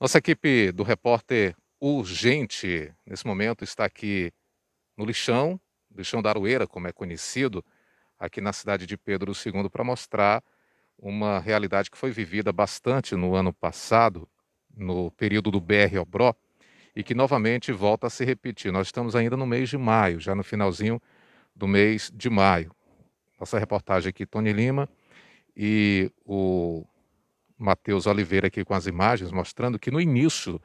Nossa equipe do repórter Urgente, nesse momento, está aqui no lixão, lixão da Aroeira, como é conhecido, aqui na cidade de Pedro II, para mostrar uma realidade que foi vivida bastante no ano passado, no período do BR Obró, e que novamente volta a se repetir. Nós estamos ainda no mês de maio, já no finalzinho do mês de maio. Nossa reportagem aqui, Tony Lima, e o Matheus Oliveira aqui com as imagens, mostrando que no início,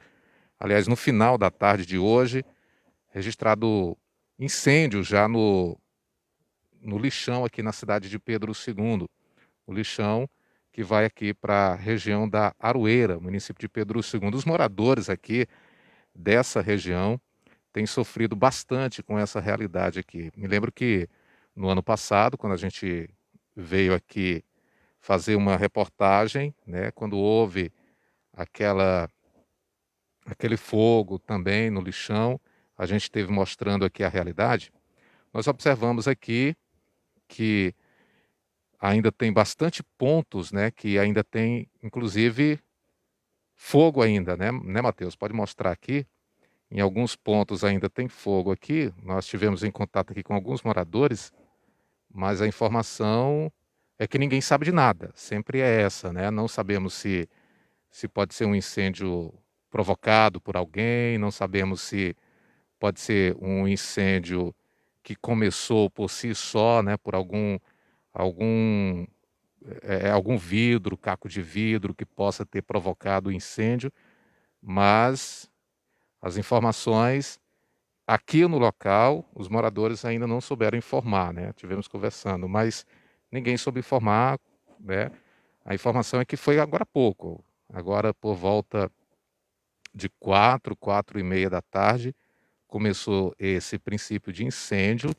aliás, no final da tarde de hoje, registrado incêndio já no, no lixão aqui na cidade de Pedro II. O lixão que vai aqui para a região da Aroeira, município de Pedro II. Os moradores aqui dessa região têm sofrido bastante com essa realidade aqui. Me lembro que no ano passado, quando a gente veio aqui fazer uma reportagem, né, quando houve aquela aquele fogo também no lixão, a gente esteve mostrando aqui a realidade. Nós observamos aqui que ainda tem bastante pontos, né, que ainda tem inclusive fogo ainda, né, né Matheus? Pode mostrar aqui. Em alguns pontos ainda tem fogo aqui. Nós tivemos em contato aqui com alguns moradores, mas a informação é que ninguém sabe de nada. Sempre é essa, né? Não sabemos se, se pode ser um incêndio provocado por alguém, não sabemos se pode ser um incêndio que começou por si só, né? Por algum algum é, é algum vidro, caco de vidro que possa ter provocado o incêndio, mas as informações aqui no local, os moradores ainda não souberam informar, né? Tivemos conversando, mas ninguém soube informar, né? A informação é que foi agora há pouco, agora por volta de quatro, quatro e meia da tarde, começou esse princípio de incêndio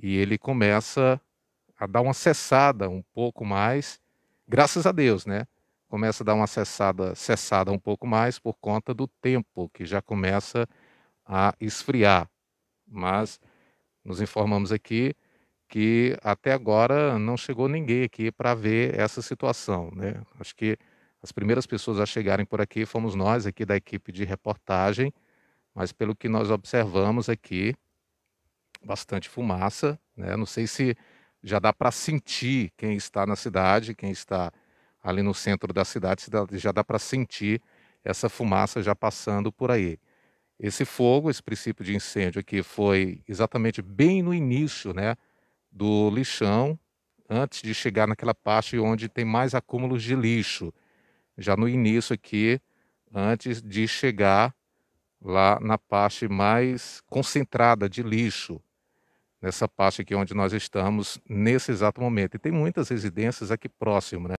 e ele começa a dar uma cessada um pouco mais, graças a Deus, né? Começa a dar uma cessada, cessada um pouco mais por conta do tempo que já começa a esfriar. Mas nos informamos aqui que até agora não chegou ninguém aqui para ver essa situação. Né? Acho que as primeiras pessoas a chegarem por aqui fomos nós, aqui da equipe de reportagem, mas pelo que nós observamos aqui, bastante fumaça. Né? Não sei se já dá para sentir quem está na cidade, quem está ali no centro da cidade, já dá para sentir essa fumaça já passando por aí. Esse fogo, esse princípio de incêndio aqui foi exatamente bem no início, né? do lixão antes de chegar naquela parte onde tem mais acúmulos de lixo, já no início aqui, antes de chegar lá na parte mais concentrada de lixo, nessa parte aqui onde nós estamos nesse exato momento. E tem muitas residências aqui próximo, né?